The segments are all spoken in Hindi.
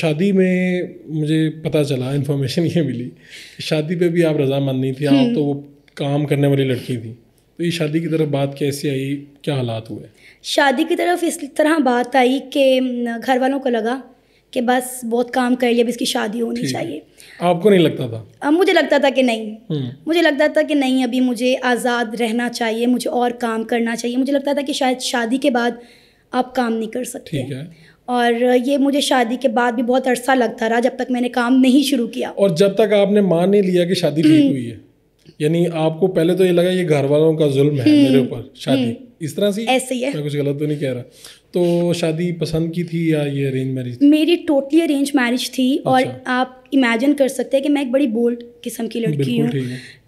शादी में मुझे पता चला इन्फॉर्मेशन ये मिली शादी पे भी आप रजामंद नहीं थी आप हम्म। तो वो काम करने वाली लड़की थी तो ये शादी की तरफ बात कैसे आई क्या हालात हुए शादी की तरफ इस तरह बात आई कि घर वालों को लगा कि बस बहुत काम कर लिया अब इसकी शादी होनी चाहिए आपको नहीं लगता था अब मुझे लगता था कि नहीं हम्म। मुझे लगता था कि नहीं अभी मुझे आज़ाद रहना चाहिए मुझे और काम करना चाहिए मुझे लगता था कि शायद शादी के बाद आप काम नहीं कर सकते ठीक है और ये मुझे शादी के बाद भी बहुत अरसा लगता रहा जब तक मैंने काम नहीं शुरू किया और जब तक आपने मान नहीं लिया कि शादी हम्म। ठीक हुई है यानी आपको पहले तो ये लगा ये घर वालों का जुल्म है हम्म। मेरे ऊपर शादी हम्म। इस तरह से ऐसे ही है मैं कुछ गलत तो नहीं कह रहा तो शादी पसंद की थी या ये अरेंज मैरिज मेरी टोटली अरेंज मैरिज थी अच्छा। और आप इमेजिन कर सकते हैं कि मैं एक बड़ी बोल्ड किस्म की लड़की हूँ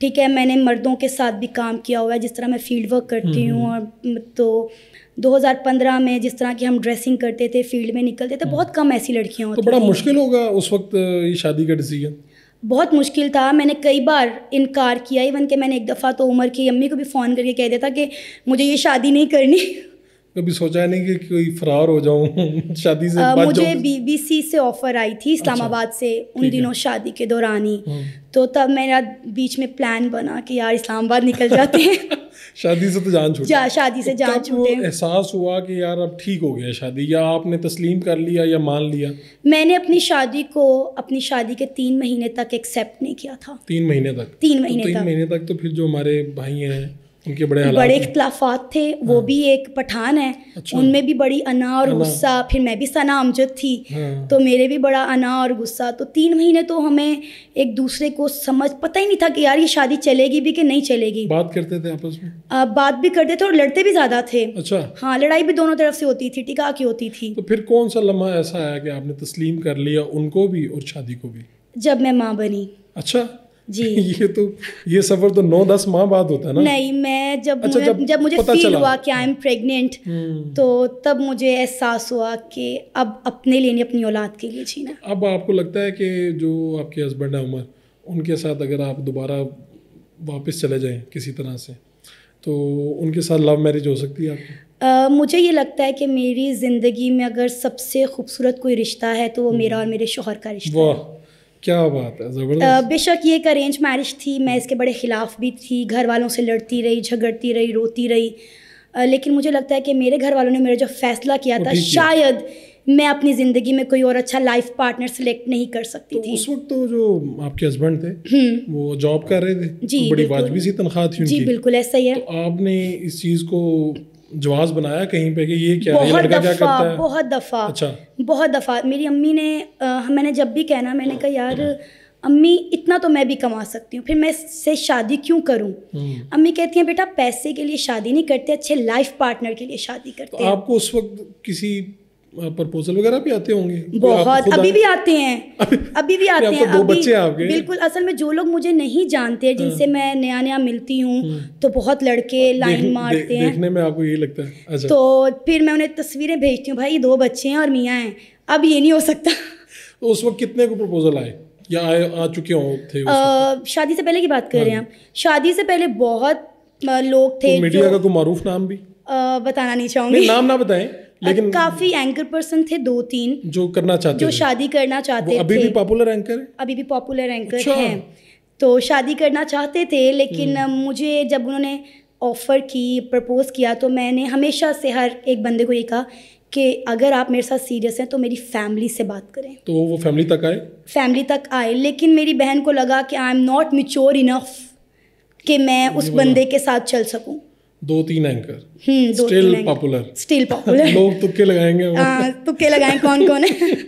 ठीक है मैंने मर्दों के साथ भी काम किया हुआ है जिस तरह मैं फील्ड वर्क करती हम्म, हूँ हम्म। और तो 2015 में जिस तरह की हम ड्रेसिंग करते थे फील्ड में निकलते थे हम्म। बहुत कम ऐसी लड़कियाँ तो बड़ा मुश्किल होगा उस वक्त ये शादी का डिसीजन बहुत मुश्किल था मैंने कई बार इनकार किया इवन कि मैंने एक दफ़ा तो उमर की अम्मी को भी फ़ोन करके कह दिया था कि मुझे ये शादी नहीं करनी कभी सोचा नहीं कि कोई फरार हो जाऊँ शादी से आ, मुझे बीबीसी से ऑफ़र आई थी अच्छा। इस्लामाबाद अच्छा, से उन दिनों शादी के दौरान ही हम्म। तो तब मेरा बीच में प्लान बना कि यार इस्लामाबाद निकल जाते हैं शादी से तो जान छूट जा, शादी से जान छूटे एहसास हुआ कि यार अब ठीक हो गया शादी या आपने तस्लीम कर लिया या मान लिया मैंने अपनी शादी को अपनी शादी के तीन महीने तक एक्सेप्ट नहीं किया था तीन महीने तक तीन तो महीने तो तीन तक। महीने तक तो फिर जो हमारे भाई हैं उनके बड़े बड़े इख्तलाफात थे वो हाँ। भी एक पठान है अच्छा। उनमें भी बड़ी अना और गुस्सा फिर मैं भी सना अमजद थी हाँ। तो मेरे भी बड़ा अना और गुस्सा तो तीन महीने तो हमें एक दूसरे को समझ पता ही नहीं था कि यार ये शादी चलेगी भी कि नहीं चलेगी बात करते थे आपस में आ, बात भी करते थे और लड़ते भी ज़्यादा थे अच्छा हाँ लड़ाई भी दोनों तरफ से होती थी टिका की होती थी तो फिर कौन सा लम्हा ऐसा आया कि आपने तस्लीम कर लिया उनको भी और शादी को भी जब मैं माँ बनी अच्छा जी ये तो ये सफर तो नौ दस माह बाद होता है ना नहीं मैं जब अच्छा, जब, जब मुझे फील हुआ कि आई एम प्रेग्नेंट तो तब मुझे एहसास हुआ कि अब अपने लिए नहीं अपनी औलाद के लिए जीना अब आपको लगता है कि जो आपके हस्बैंड है उमर उनके साथ अगर आप दोबारा वापस चले जाएं किसी तरह से तो उनके साथ लव मैरिज हो सकती है आपकी Uh, मुझे ये लगता है कि मेरी ज़िंदगी में अगर सबसे खूबसूरत कोई रिश्ता है तो वो मेरा और मेरे शोहर का रिश्ता है क्या बात है ज़बरदस्त बेशक ये एक अरेंज मैरिज थी मैं इसके बड़े ख़िलाफ़ भी थी घर वालों से लड़ती रही झगड़ती रही रोती रही लेकिन मुझे लगता है कि मेरे घर वालों ने मेरा जो फैसला किया था शायद मैं अपनी ज़िंदगी में कोई और अच्छा लाइफ पार्टनर सिलेक्ट नहीं कर सकती तो थी उस वक्त तो जो आपके हस्बैंड थे हम्म। वो जॉब कर रहे थे जी तो बड़ी वाजबी सी तनख्वाह थी उनकी। जी बिल्कुल ऐसा ही है तो आपने इस चीज़ को जवाब बनाया कहीं पे कि ये क्या बहुत ये लड़का क्या करता है बहुत दफ़ा अच्छा बहुत दफ़ा मेरी अम्मी ने आ, मैंने जब भी कहना मैंने कहा यार अम्मी इतना तो मैं भी कमा सकती हूँ फिर मैं से शादी क्यों करूँ हम्म। अम्मी कहती हैं बेटा पैसे के लिए शादी नहीं करते अच्छे लाइफ पार्टनर के लिए शादी करते तो आपको उस वक्त किसी प्रपोजल वगैरह भी आते होंगे बहुत अभी भी आते हैं अभी, अभी भी आते तो हैं अभी, बच्चे आपके बिल्कुल असल में जो लोग मुझे नहीं जानते हैं जिनसे हाँ। मैं नया नया मिलती हूँ हाँ। तो बहुत लड़के लाइन मारते दे, हैं देखने में आपको ये लगता है अच्छा। तो फिर मैं उन्हें तस्वीरें भेजती हूँ भाई दो बच्चे हैं और मियाँ हैं अब ये नहीं हो सकता तो उस वक्त कितने को प्रपोजल आए या आए आ चुके हों थे शादी से पहले की बात कर रहे हैं हाँ। हम शादी से पहले बहुत लोग थे मीडिया तो का कोई मरूफ नाम भी बताना नहीं चाहूंगी नाम ना बताएं लेकिन काफी एंकर पर्सन थे दो तीन जो करना चाहते जो शादी करना चाहते थे अभी भी पॉपुलर एंकर अभी भी पॉपुलर एंकर अच्छा। हैं तो शादी करना चाहते थे लेकिन हम्म। मुझे जब उन्होंने ऑफ़र की प्रपोज़ किया तो मैंने हमेशा से हर एक बंदे को ये कहा कि अगर आप मेरे साथ सीरियस हैं तो मेरी फैमिली से बात करें तो वो फैमिली तक आए फैमिली तक आए लेकिन मेरी बहन को लगा कि I am not mature enough कि मैं उस बंदे के साथ चल सकूं दो तीन anchor still popular still popular लोग तुक्के लगाएंगे आ, हाँ, तुक्के लगाएं कौन कौन है